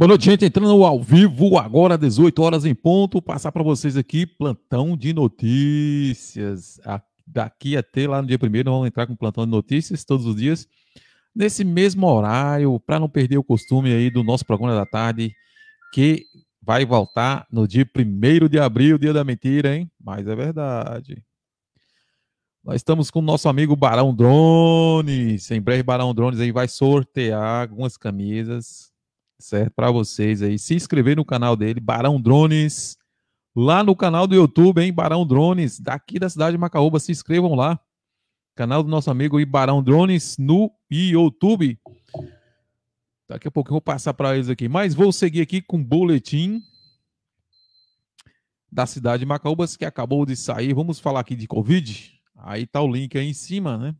Boa noite, gente. Entrando ao vivo agora, 18 horas em ponto. Passar para vocês aqui plantão de notícias. Daqui até lá no dia primeiro, vamos entrar com plantão de notícias todos os dias, nesse mesmo horário, para não perder o costume aí do nosso programa da tarde, que vai voltar no dia primeiro de abril, dia da mentira, hein? Mas é verdade. Nós estamos com o nosso amigo Barão Drones. Em breve, Barão Drones aí vai sortear algumas camisas certo? Para vocês aí. Se inscrever no canal dele, Barão Drones. Lá no canal do YouTube, hein? Barão Drones, daqui da cidade de Macaúba. Se inscrevam lá. Canal do nosso amigo Ibarão Drones no YouTube. Daqui a pouco eu vou passar para eles aqui. Mas vou seguir aqui com o boletim da cidade de Macaúbas que acabou de sair. Vamos falar aqui de Covid. Aí tá o link aí em cima, né?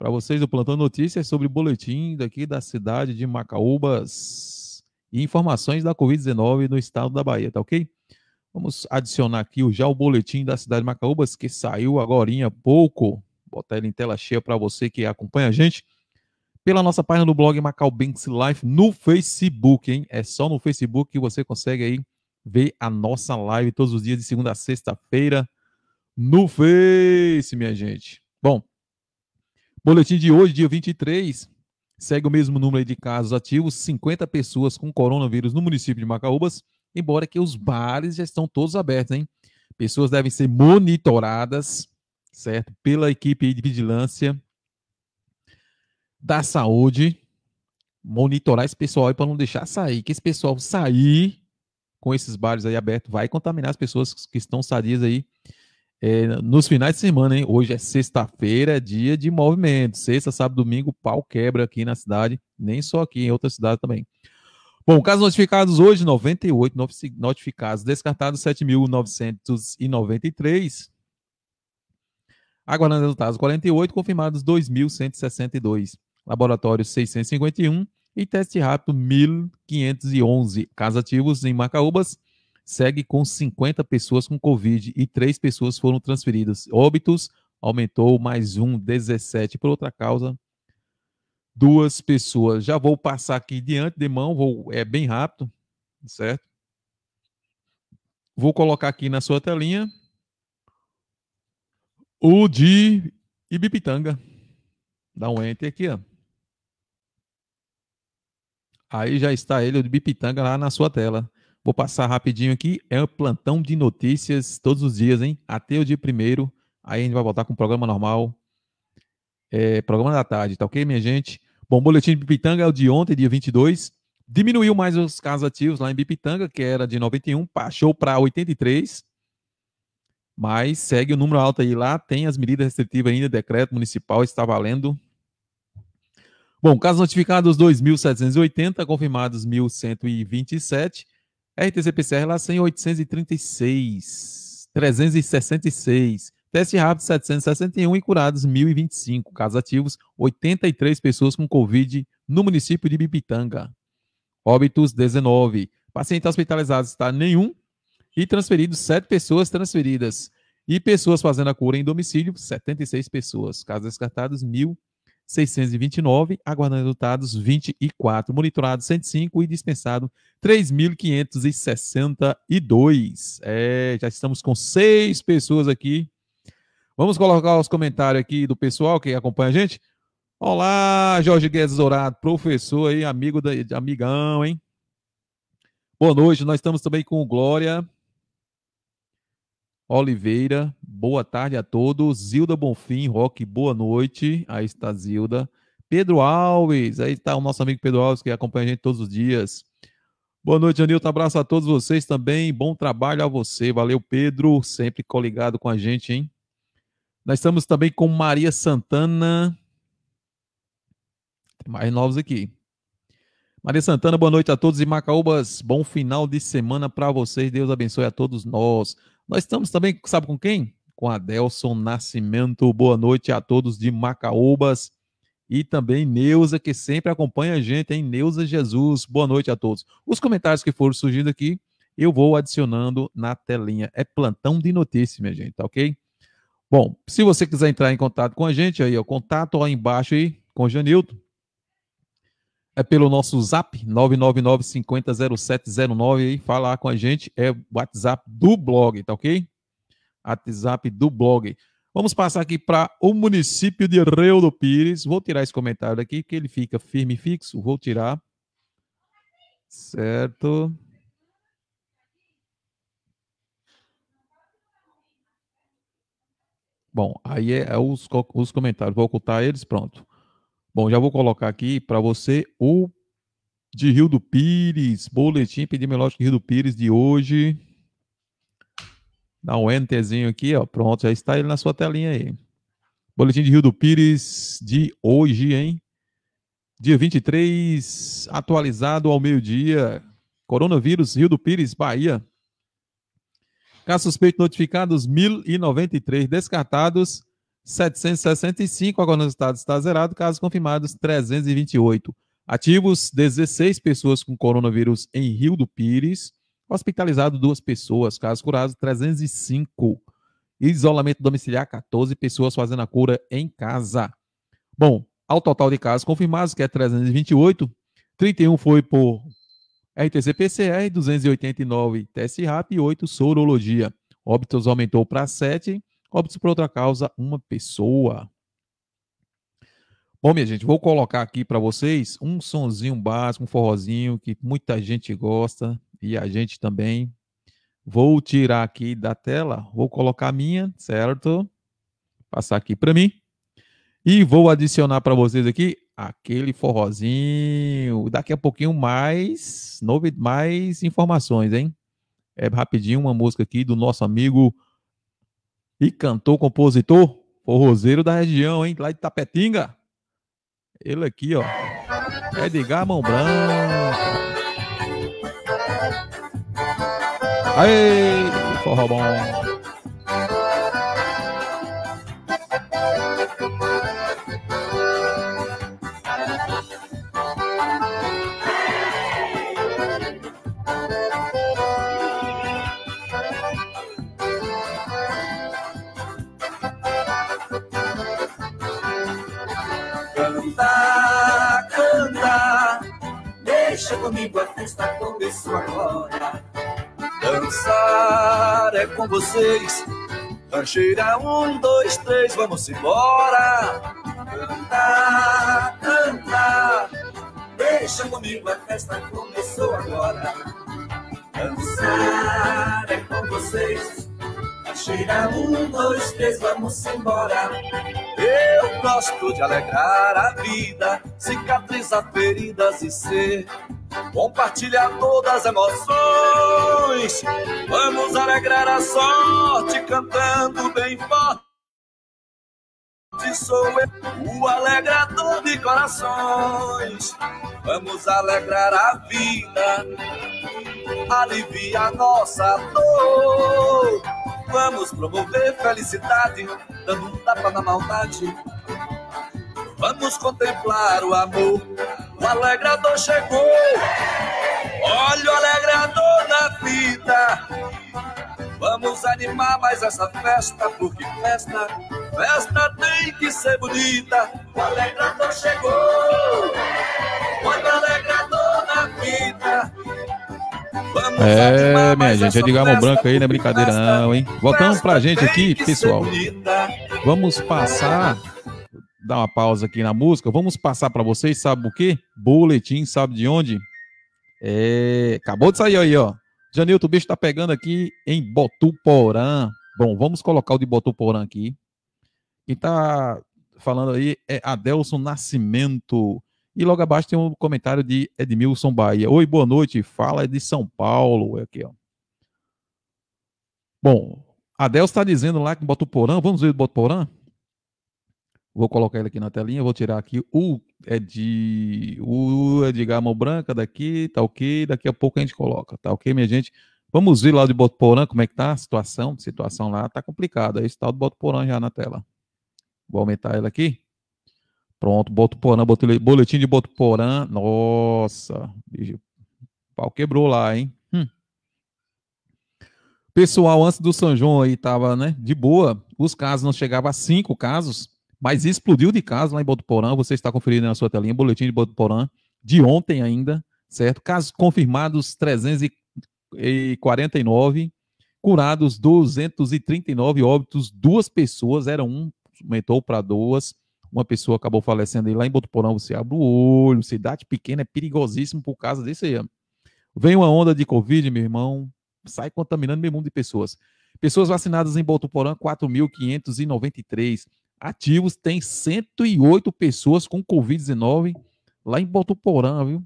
para vocês do Plantão Notícias sobre o boletim daqui da cidade de Macaúbas e informações da Covid-19 no estado da Bahia, tá ok? Vamos adicionar aqui já o boletim da cidade de Macaúbas que saiu agora há pouco. botar ele em tela cheia para você que acompanha a gente pela nossa página do blog Macau Banks Life no Facebook, hein? É só no Facebook que você consegue aí ver a nossa live todos os dias de segunda a sexta-feira no Face, minha gente. Bom, Boletim de hoje, dia 23, segue o mesmo número de casos ativos, 50 pessoas com coronavírus no município de Macaúbas, embora que os bares já estão todos abertos, hein? Pessoas devem ser monitoradas, certo? Pela equipe de vigilância da saúde, monitorar esse pessoal aí para não deixar sair, que esse pessoal sair com esses bares aí abertos vai contaminar as pessoas que estão sadias aí é, nos finais de semana, hein? Hoje é sexta-feira, dia de movimento. Sexta, sábado, domingo, pau quebra aqui na cidade, nem só aqui, em outras cidades também. Bom, casos notificados hoje, 98 notificados, descartados 7.993. Aguardando resultados, 48, confirmados 2.162. Laboratório 651 e teste rápido 1.511. Casos ativos em Macaúbas, 1.000 segue com 50 pessoas com Covid e três pessoas foram transferidas. Óbitos aumentou mais um, 17 por outra causa. Duas pessoas. Já vou passar aqui diante de mão, vou, é bem rápido, certo? Vou colocar aqui na sua telinha o de Ibipitanga. Dá um enter aqui, ó. Aí já está ele, o de Bipitanga, lá na sua tela. Vou passar rapidinho aqui. É um plantão de notícias todos os dias, hein? Até o dia primeiro. Aí a gente vai voltar com o programa normal. É, programa da tarde, tá ok, minha gente? Bom, boletim de Bipitanga é o de ontem, dia 22. Diminuiu mais os casos ativos lá em Bipitanga, que era de 91, baixou para 83. Mas segue o número alto aí lá. Tem as medidas restritivas ainda, decreto municipal está valendo. Bom, casos notificados 2.780, confirmados 1.127. RTC-PCR lá 100, 836, 366. Teste rápido 761 e curados 1025. Casos ativos 83 pessoas com Covid no município de Bipitanga. Óbitos 19. Paciente hospitalizado está nenhum e transferidos 7 pessoas transferidas. E pessoas fazendo a cura em domicílio 76 pessoas. Casos descartados 1025. 629, aguardando resultados 24, monitorado 105 e dispensado 3.562. É, já estamos com seis pessoas aqui. Vamos colocar os comentários aqui do pessoal que acompanha a gente. Olá, Jorge Guedes Dourado, professor aí, amigo da, amigão, hein? Boa noite, nós estamos também com Glória Oliveira, boa tarde a todos. Zilda Bonfim, Roque, boa noite. Aí está Zilda. Pedro Alves, aí está o nosso amigo Pedro Alves, que acompanha a gente todos os dias. Boa noite, Anilto. Abraço a todos vocês também. Bom trabalho a você. Valeu, Pedro. Sempre coligado com a gente, hein? Nós estamos também com Maria Santana. Tem mais novos aqui. Maria Santana, boa noite a todos e Macaúbas. Bom final de semana para vocês. Deus abençoe a todos nós. Nós estamos também, sabe com quem? Com Adelson Nascimento. Boa noite a todos de Macaúbas. E também Neuza, que sempre acompanha a gente, hein? Neuza Jesus. Boa noite a todos. Os comentários que foram surgindo aqui, eu vou adicionando na telinha. É plantão de notícia, minha gente, tá ok? Bom, se você quiser entrar em contato com a gente, aí, o contato lá embaixo aí, com o Janilton, é pelo nosso zap 999-500709 e falar com a gente. É o WhatsApp do blog, tá ok? WhatsApp do blog. Vamos passar aqui para o município de Reu do Pires. Vou tirar esse comentário daqui, que ele fica firme e fixo. Vou tirar. Certo. Bom, aí é, é os, os comentários. Vou ocultar eles, pronto. Bom, já vou colocar aqui para você o de Rio do Pires, boletim epidemiológico de Rio do Pires de hoje. Dá um enterzinho aqui, ó. Pronto, já está ele na sua telinha aí. Boletim de Rio do Pires de hoje, hein? Dia 23, atualizado ao meio-dia. Coronavírus, Rio do Pires, Bahia. Casos suspeitos notificados, 1.093. Descartados, 765, agora no estado está zerado, casos confirmados 328. Ativos 16 pessoas com coronavírus em Rio do Pires, hospitalizado duas pessoas, casos curados 305. Isolamento domiciliar 14 pessoas fazendo a cura em casa. Bom, ao total de casos confirmados, que é 328, 31 foi por RTC-PCR, 289 teste RAP e 8 sorologia. Óbitos aumentou para 7 óbito por outra causa, uma pessoa. Bom, minha gente, vou colocar aqui para vocês um sonzinho básico, um forrozinho que muita gente gosta e a gente também. Vou tirar aqui da tela, vou colocar a minha, certo? Passar aqui para mim. E vou adicionar para vocês aqui aquele forrozinho. Daqui a pouquinho mais, mais informações, hein? É rapidinho uma música aqui do nosso amigo e cantor, compositor, forrozeiro da região, hein? Lá de Tapetinga. Ele aqui, ó. Edgar Mão Branca. Aê, forró bom. isso agora. Dançar é com vocês. Rancheira, um, dois, três, vamos embora. Cantar, cantar. Deixa comigo, a festa começou agora. Dançar é com vocês. Cheira um, dois, três, vamos embora. Eu gosto de alegrar a vida, cicatrizar feridas e ser compartilha todas as emoções. Vamos alegrar a sorte cantando bem forte. Sou eu, o alegrador de corações. Vamos alegrar a vida, alivia nossa dor. Vamos promover felicidade, dando um tapa na maldade Vamos contemplar o amor. O alegrador chegou. Olha o alegrador na vida. Vamos animar mais essa festa, porque festa, festa tem que ser bonita. O alegrador chegou. Olha o alegrador na vida. Vamos é, minha gente, é de Gama Branca aí, não é brincadeira não, hein? Voltando pra gente aqui, pessoal. Vamos passar dar uma pausa aqui na música. Vamos passar para vocês, sabe o quê? Boletim, sabe de onde? É, acabou de sair aí, ó. Janilton, o bicho tá pegando aqui em Botuporã. Bom, vamos colocar o de Botuporã aqui. Quem tá falando aí é Adelson Nascimento. E logo abaixo tem um comentário de Edmilson Bahia. Oi, boa noite. Fala é de São Paulo. É aqui, ó. Bom, Adelson está dizendo lá que Botuporã. Vamos ver o Botuporã? Vou colocar ele aqui na telinha, vou tirar aqui o é de o é de gama branca daqui, tá ok, daqui a pouco a gente coloca, tá ok, minha gente? Vamos ver lá de Botuporã como é que tá a situação, situação lá tá complicada, é esse tal do Botuporã já na tela. Vou aumentar ele aqui. Pronto, Botuporã, boletim de Botuporã. Nossa, o pau quebrou lá, hein? Hum. Pessoal, antes do São João aí tava, né, de boa. Os casos não chegavam a cinco casos mas explodiu de casos lá em Botuporã. Você está conferindo na sua telinha, boletim de Botuporã, de ontem ainda, certo? Casos confirmados 349, curados 239 óbitos, duas pessoas, era um, aumentou para duas, uma pessoa acabou falecendo e lá em Botuporã você abre o olho, cidade pequena, é perigosíssimo por causa desse aí. Vem uma onda de Covid, meu irmão, sai contaminando meio mundo de pessoas. Pessoas vacinadas em Botuporã, 4.593 ativos, tem 108 pessoas com Covid-19 lá em Botuporã, viu?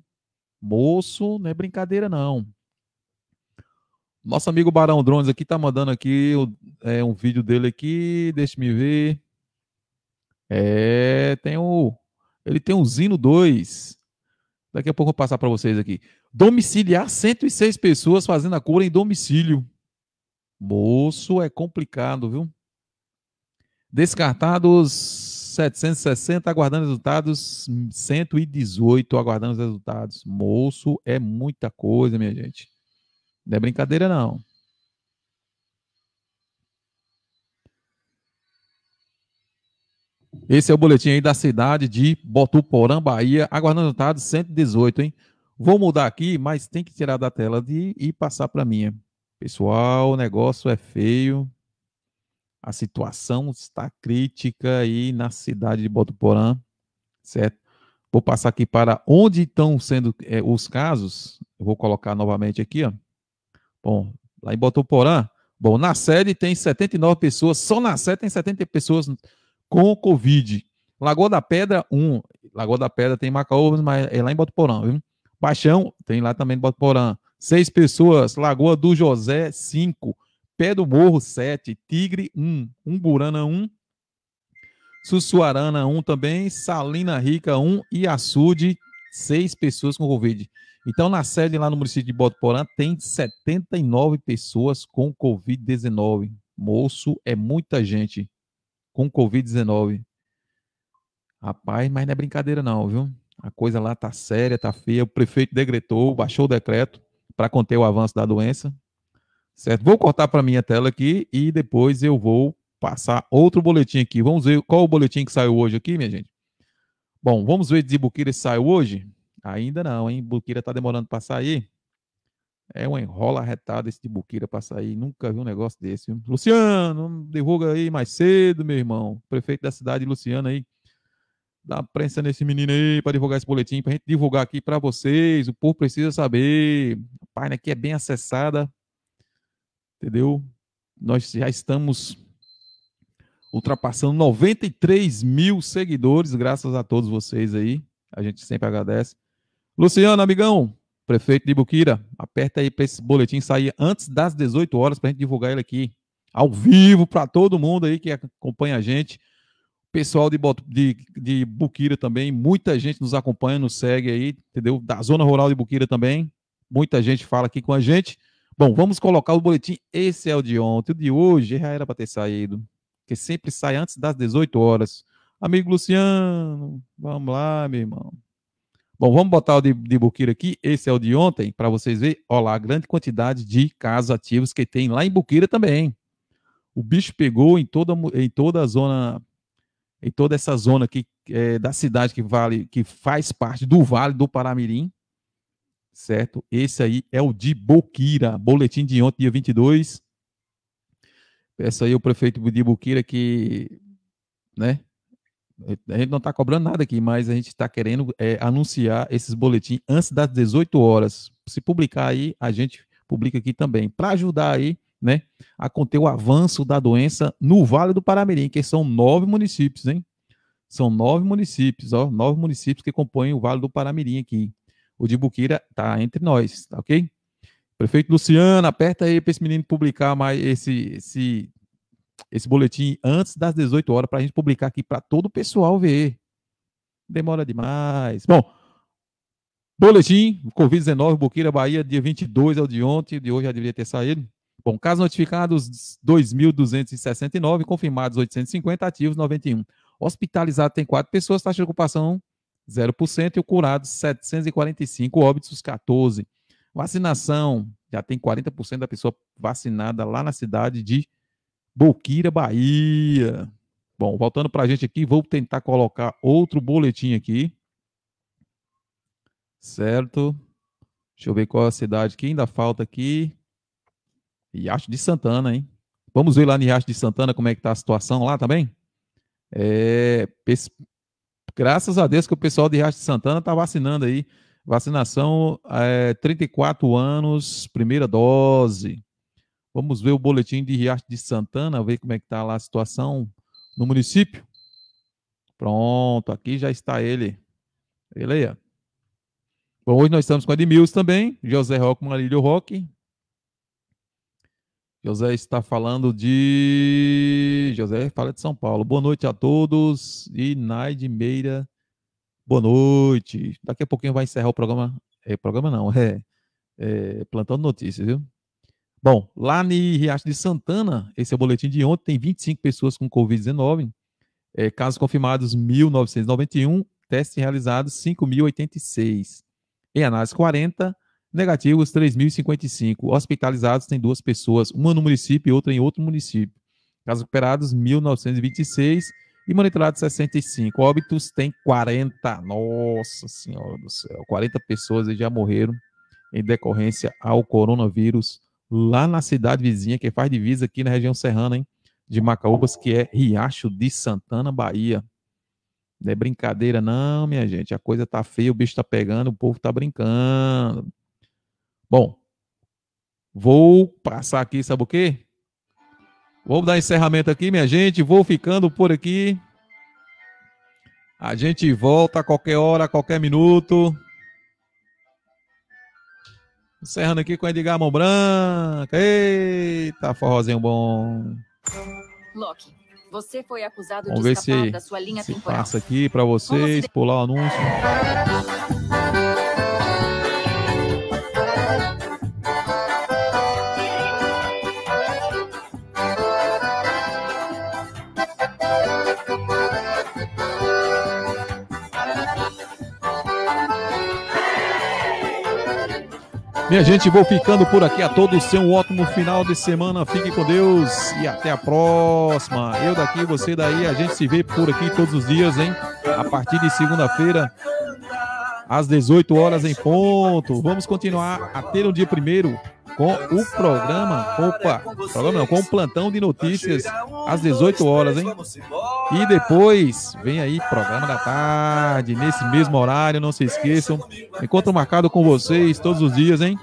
Moço, não é brincadeira não. Nosso amigo Barão Drones aqui tá mandando aqui é, um vídeo dele aqui, deixa me ver. É, tem o ele tem o Zino 2. Daqui a pouco eu vou passar para vocês aqui. Domiciliar 106 pessoas fazendo a cura em domicílio. Moço, é complicado, viu? Descartados 760, aguardando resultados 118, aguardando os resultados. Moço, é muita coisa, minha gente. Não é brincadeira, não. Esse é o boletim aí da cidade de Botuporã, Bahia, aguardando resultados 118, hein? Vou mudar aqui, mas tem que tirar da tela de, e passar para minha. Pessoal, o negócio é feio a situação está crítica aí na cidade de Botuporã, certo? Vou passar aqui para onde estão sendo é, os casos. Eu vou colocar novamente aqui, ó. Bom, lá em Botuporã, bom, na sede tem 79 pessoas, só na sede tem 70 pessoas com Covid. Lagoa da Pedra, um. Lagoa da Pedra tem Macaúbas, mas é lá em Botuporã, viu? Baixão, tem lá também em Botuporã. Seis pessoas. Lagoa do José, cinco. Pé do Morro 7, Tigre 1, Umburana 1, Sussuarana 1 também, Salina Rica 1 e Açude, 6 pessoas com Covid. Então, na sede lá no município de Botoporã, tem 79 pessoas com Covid-19. Moço, é muita gente com Covid-19. Rapaz, mas não é brincadeira não, viu? A coisa lá tá séria, tá feia. O prefeito decretou, baixou o decreto para conter o avanço da doença. Certo? Vou cortar para minha tela aqui e depois eu vou passar outro boletim aqui. Vamos ver qual o boletim que saiu hoje aqui, minha gente. Bom, vamos ver se Buquira saiu hoje. Ainda não, hein? Buquira está demorando para sair. É uma enrola retada esse de Buquira para sair. Nunca vi um negócio desse. Luciano, divulga aí mais cedo, meu irmão. Prefeito da cidade, Luciano aí. Dá prensa nesse menino aí para divulgar esse boletim, para a gente divulgar aqui para vocês. O povo precisa saber. A página aqui é bem acessada entendeu? Nós já estamos ultrapassando 93 mil seguidores, graças a todos vocês aí. A gente sempre agradece. Luciano, amigão, prefeito de Buquira, aperta aí para esse boletim sair antes das 18 horas para a gente divulgar ele aqui, ao vivo, para todo mundo aí que acompanha a gente. Pessoal de, de, de Buquira também, muita gente nos acompanha, nos segue aí, entendeu? Da zona rural de Buquira também, muita gente fala aqui com a gente. Bom, vamos colocar o boletim. Esse é o de ontem. O de hoje já era para ter saído, que sempre sai antes das 18 horas. Amigo Luciano, vamos lá, meu irmão. Bom, vamos botar o de, de Buquira aqui. Esse é o de ontem, para vocês verem. Olha lá, a grande quantidade de casos ativos que tem lá em Buquira também. O bicho pegou em toda, em toda a zona, em toda essa zona aqui é, da cidade que, vale, que faz parte do Vale do Paramirim certo? Esse aí é o de Boquira, boletim de ontem, dia 22. Peço aí ao prefeito de Boquira que, né? A gente não está cobrando nada aqui, mas a gente está querendo é, anunciar esses boletins antes das 18 horas. Se publicar aí, a gente publica aqui também, para ajudar aí, né, a conter o avanço da doença no Vale do Paramirim, que são nove municípios, hein? São nove municípios, ó, nove municípios que compõem o Vale do Paramirim aqui o de Buquira está entre nós, tá ok? Prefeito Luciano, aperta aí para esse menino publicar mais esse, esse, esse boletim antes das 18 horas para a gente publicar aqui para todo o pessoal ver. Demora demais. Bom, boletim, Covid-19, Boqueira, Bahia, dia 22 é o de ontem, de hoje já deveria ter saído. Bom, casos notificados 2.269, confirmados 850, ativos 91. Hospitalizado tem quatro pessoas, taxa de ocupação 0%, e o curado 745, óbitos 14. Vacinação, já tem 40% da pessoa vacinada lá na cidade de Boquira, Bahia. Bom, voltando para a gente aqui, vou tentar colocar outro boletim aqui. Certo? Deixa eu ver qual é a cidade que ainda falta aqui. Riacho de Santana, hein? Vamos ver lá no Riacho de Santana como é que está a situação lá também? É, Graças a Deus que o pessoal de Riacho de Santana está vacinando aí. Vacinação é, 34 anos, primeira dose. Vamos ver o boletim de Riacho de Santana, ver como é que está lá a situação no município. Pronto, aqui já está ele. Ele aí, ó. Bom, hoje nós estamos com Edmilson também, José Roque, Marílio Roque, José está falando de. José fala de São Paulo. Boa noite a todos. E Naide Meira, boa noite. Daqui a pouquinho vai encerrar o programa. É, programa não, é, é Plantando Notícias, viu? Bom, lá no Riacho de Santana, esse é o boletim de ontem, tem 25 pessoas com Covid-19. É, casos confirmados 1.991, testes realizados 5.086. Em análise 40, Negativos, 3.055. Hospitalizados, tem duas pessoas, uma no município e outra em outro município. Casos recuperados, 1.926. E monitorados, 65. Óbitos, tem 40. Nossa Senhora do céu. 40 pessoas já morreram em decorrência ao coronavírus lá na cidade vizinha, que faz divisa aqui na região serrana, hein? De Macaúbas, que é Riacho de Santana, Bahia. Não é brincadeira, não, minha gente. A coisa tá feia, o bicho tá pegando, o povo tá brincando. Bom, vou passar aqui, sabe o quê? Vou dar encerramento aqui, minha gente. Vou ficando por aqui. A gente volta a qualquer hora, a qualquer minuto. Encerrando aqui com Edgar Mão Branca. Eita, forrozinho bom. Loki, você foi acusado Vamos de ver se, da sua linha se temporal. Passa aqui para vocês, pular o anúncio. Minha gente, vou ficando por aqui. A todos um ótimo final de semana. Fique com Deus e até a próxima. Eu daqui, você daí. A gente se vê por aqui todos os dias, hein? A partir de segunda-feira, às 18 horas em ponto. Vamos continuar a ter um dia primeiro com o programa, opa, programa não, com o plantão de notícias às 18 horas, hein? E depois vem aí programa da tarde, nesse mesmo horário, não se esqueçam. Encontro marcado com vocês todos os dias, hein?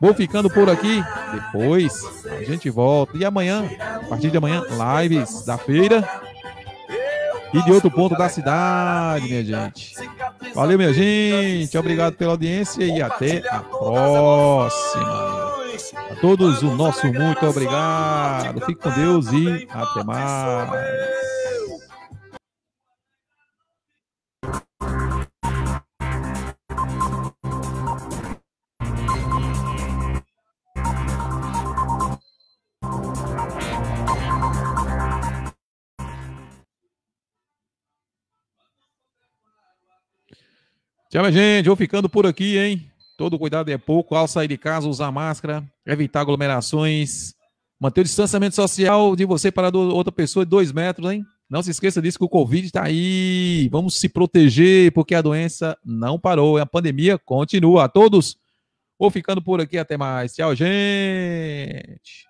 Vou ficando por aqui. Depois a gente volta. E amanhã, a partir de amanhã, lives da feira e de outro ponto da cidade, minha gente. Valeu, minha gente. Obrigado pela audiência e até a próxima. A todos o nosso muito obrigado. Fique com Deus e até mais. Tchau, minha gente. Vou ficando por aqui, hein? Todo cuidado é pouco. Ao sair de casa, usar máscara, evitar aglomerações, manter o distanciamento social de você para outra pessoa de dois metros, hein? Não se esqueça disso que o Covid está aí. Vamos se proteger, porque a doença não parou. A pandemia continua. A todos, vou ficando por aqui. Até mais. Tchau, gente.